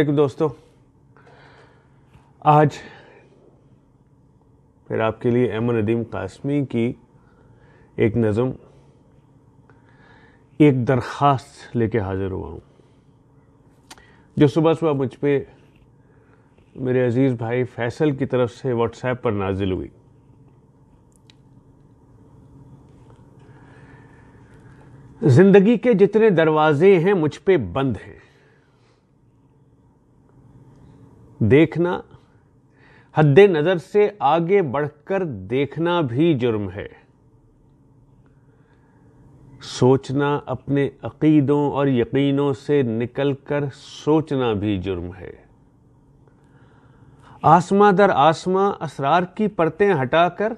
दोस्तों आज फिर आपके लिए अमन नदीम कासमी की एक नज़म एक दरखास्त लेके हाज़िर हुआ हूँ जो सुबह सुबह मुझ पर मेरे अज़ीज़ भाई फैसल की तरफ से व्हाट्सएप पर नाजिल हुई ज़िंदगी के जितने दरवाजे हैं मुझ पर बंद हैं देखना हद नज़र से आगे बढ़कर देखना भी जुर्म है सोचना अपने अकीदों और यकीनों से निकलकर सोचना भी जुर्म है आसमा दर आसमा असरार की परतें हटाकर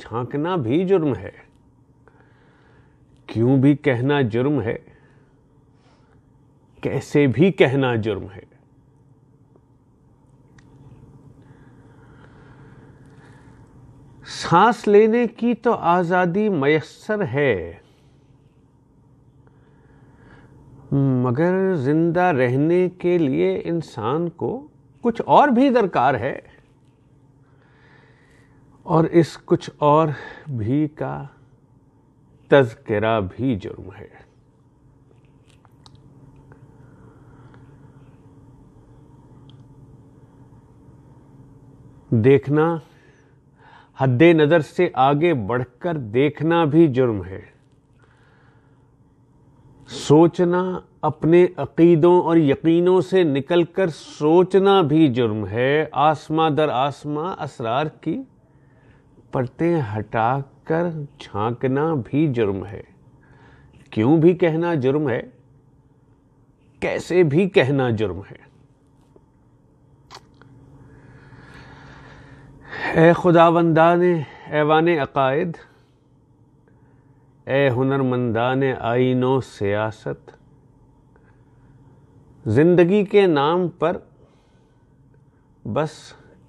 झांकना भी जुर्म है क्यों भी कहना जुर्म है कैसे भी कहना जुर्म है सांस लेने की तो आज़ादी मयसर है मगर जिंदा रहने के लिए इंसान को कुछ और भी दरकार है और इस कुछ और भी का तस्करा भी जुर्म है देखना हद नज़र से आगे बढ़कर देखना भी जुर्म है सोचना अपने अकीदों और यकीनों से निकलकर सोचना भी जुर्म है आसमा दर आसमा असरार की परतें हटाकर झांकना भी जुर्म है क्यों भी कहना जुर्म है कैसे भी कहना जुर्म है ए खुदावंदान ऐवान अकायद ए ने आइनो सियासत ज़िंदगी के नाम पर बस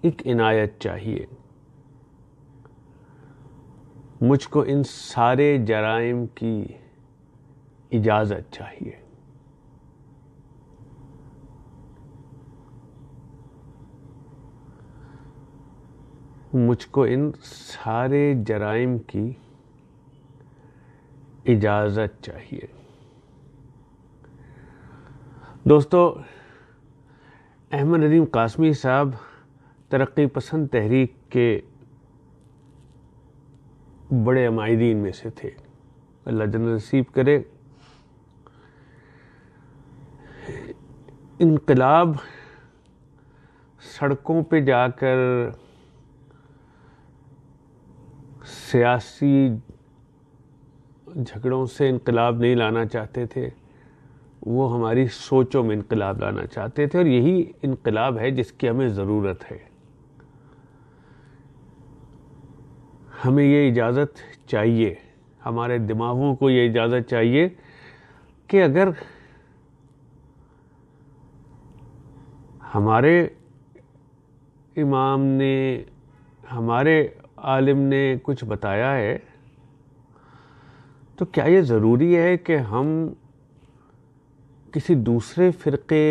एक इनायत चाहिए मुझको इन सारे जराइम की इजाज़त चाहिए मुझको इन सारे जराइम की इजाज़त चाहिए दोस्तों अहमद नदीम कासमी साहब तरक्की पसंद तहरीक के बड़े अमायदीन में से थे अल्लाह जन नसीब करे इनकलाब सड़कों पे जाकर सियासी झगड़ों से इनकलाब नहीं लाना चाहते थे वो हमारी सोचों में इनकलाब लाना चाहते थे और यही इनकलाब है जिसकी हमें ज़रूरत है हमें ये इजाज़त चाहिए हमारे दिमागों को ये इजाज़त चाहिए कि अगर हमारे इमाम ने हमारे आलिम ने कुछ बताया है तो क्या ये ज़रूरी है कि हम किसी दूसरे फ़िरके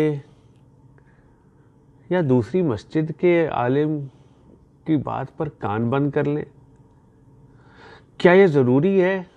या दूसरी मस्जिद के आलिम की बात पर कान बंद कर लें क्या ये ज़रूरी है